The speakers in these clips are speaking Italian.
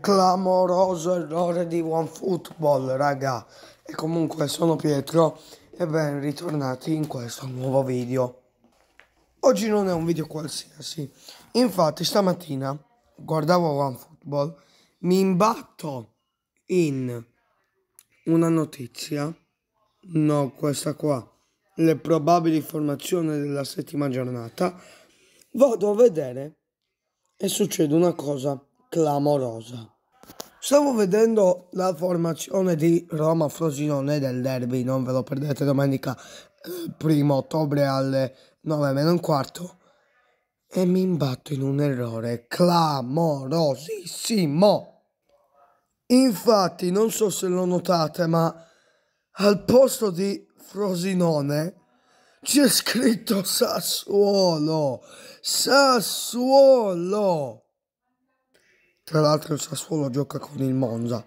clamoroso errore di OneFootball, raga. E comunque sono Pietro e ben ritornati in questo nuovo video. Oggi non è un video qualsiasi. Infatti stamattina guardavo OneFootball, mi imbatto in una notizia. No, questa qua. Le probabili formazioni della settima giornata. Vado a vedere e succede una cosa clamorosa. Stavo vedendo la formazione di Roma-Frosinone del derby, non ve lo perdete domenica eh, primo ottobre alle 9 meno un quarto e mi imbatto in un errore clamorosissimo. Infatti, non so se lo notate, ma al posto di Frosinone c'è scritto Sassuolo. Sassuolo. Tra l'altro il Sassuolo gioca con il Monza.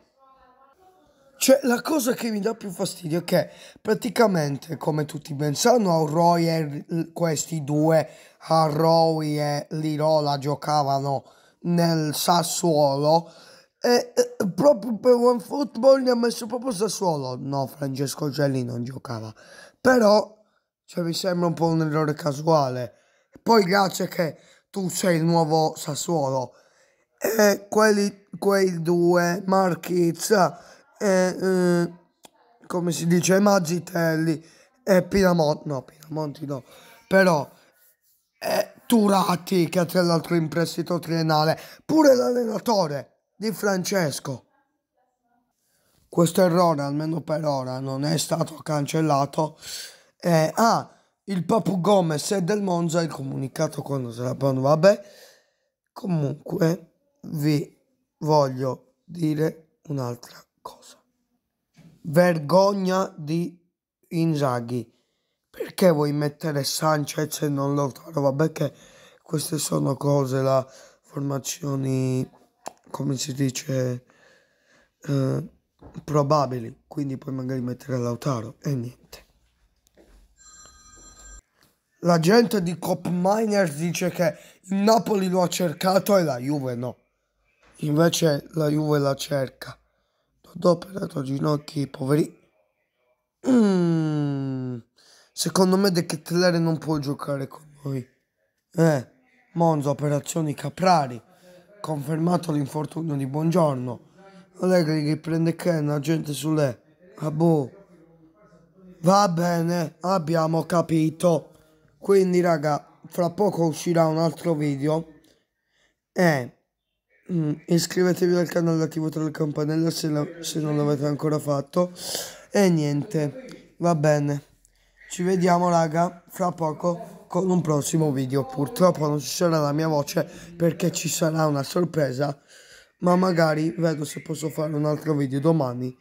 Cioè, la cosa che mi dà più fastidio è che praticamente, come tutti ben sanno, Roy e questi due, Arroy e Lirola, giocavano nel Sassuolo. E, e proprio per One Football ne ha messo proprio Sassuolo. No, Francesco Gelli non giocava. Però, cioè, mi sembra un po' un errore casuale. Poi grazie che tu sei il nuovo Sassuolo e quelli, quei due Marchizza e eh, come si dice Mazzitelli e Pinamonti no Pinamonti no però eh, Turati che ha tra l'altro in prestito triennale pure l'allenatore di Francesco questo errore almeno per ora non è stato cancellato eh, ah il Papu Gomez e del Monza il comunicato quando se la pronto vabbè comunque vi voglio dire un'altra cosa. Vergogna di Inzaghi. Perché vuoi mettere Sanchez e non Lautaro? Vabbè che queste sono cose, la formazioni, come si dice, eh, probabili. Quindi puoi magari mettere Lautaro e niente. La gente di Copminers dice che il Napoli lo ha cercato e la Juve no. Invece la Juve la cerca. Dodò operato a ginocchi, poveri. Mm. Secondo me De Kettelere non può giocare con noi. Eh, Monza, operazioni Caprari. Confermato l'infortunio di Buongiorno. Allegri che prende Ken, agente sulle. Ah boh. Va bene, abbiamo capito. Quindi raga, fra poco uscirà un altro video. Eh Mm, iscrivetevi al canale attivate la campanella se, la, se non l'avete ancora fatto e niente va bene ci vediamo raga fra poco con un prossimo video purtroppo non ci sarà la mia voce perché ci sarà una sorpresa ma magari vedo se posso fare un altro video domani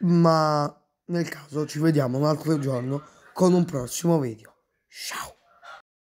ma nel caso ci vediamo un altro giorno con un prossimo video ciao